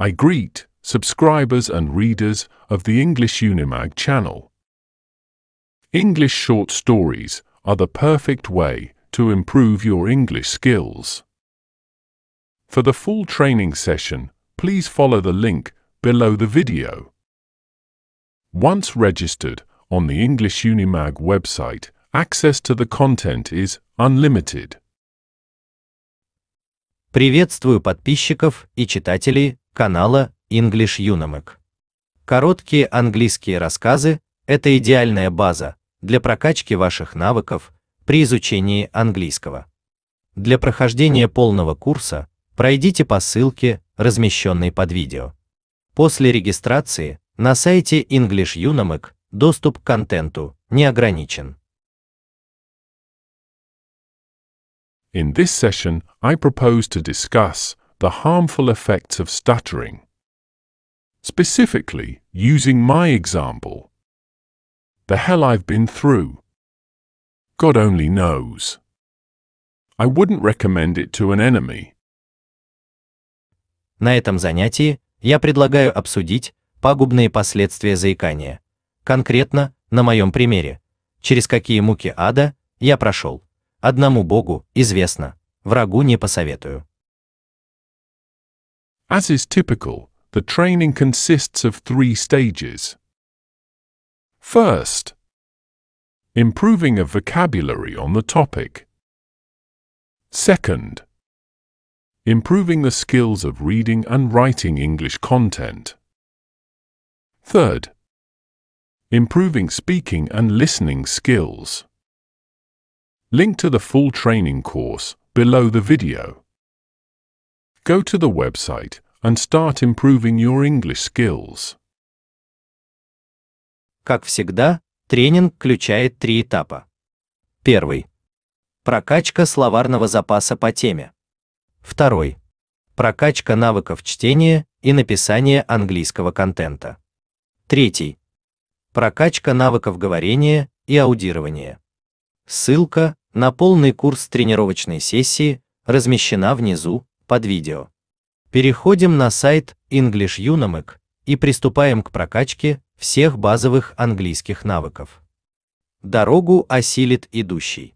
I greet subscribers and readers of the English Unimag channel. English short stories are the perfect way to improve your English skills. For the full training session, please follow the link below the video. Once registered on the English Unimag website, access to the content is unlimited. Приветствую подписчиков и читателей канала English Unamec. Короткие английские рассказы – это идеальная база для прокачки ваших навыков при изучении английского. Для прохождения полного курса пройдите по ссылке, размещенной под видео. После регистрации на сайте English Unamec доступ к контенту не ограничен. In this session, I propose to discuss the harmful effects of stuttering. Specifically, using my example. The hell I've been through. God only knows. I wouldn't recommend it to an enemy. На этом занятии я предлагаю обсудить пагубные последствия заикания. Конкретно, на моем примере, через какие муки ада я прошел. Одному Богу известно, врагу не посоветую. As is typical, the training consists of three stages. First, improving a vocabulary on the topic. Second, improving the skills of reading and writing English content. Third, improving speaking and listening skills. Link to the full training course below the video. Go to the website and start improving your English skills. Как всегда, тренинг включает три этапа. Первый. Прокачка словарного запаса по теме. Второй. Прокачка навыков чтения и написания английского контента. Третий. Прокачка навыков говорения и аудирования. Ссылка на полный курс тренировочной сессии размещена внизу под видео. Переходим на сайт English Unamic и приступаем к прокачке всех базовых английских навыков. Дорогу осилит идущий.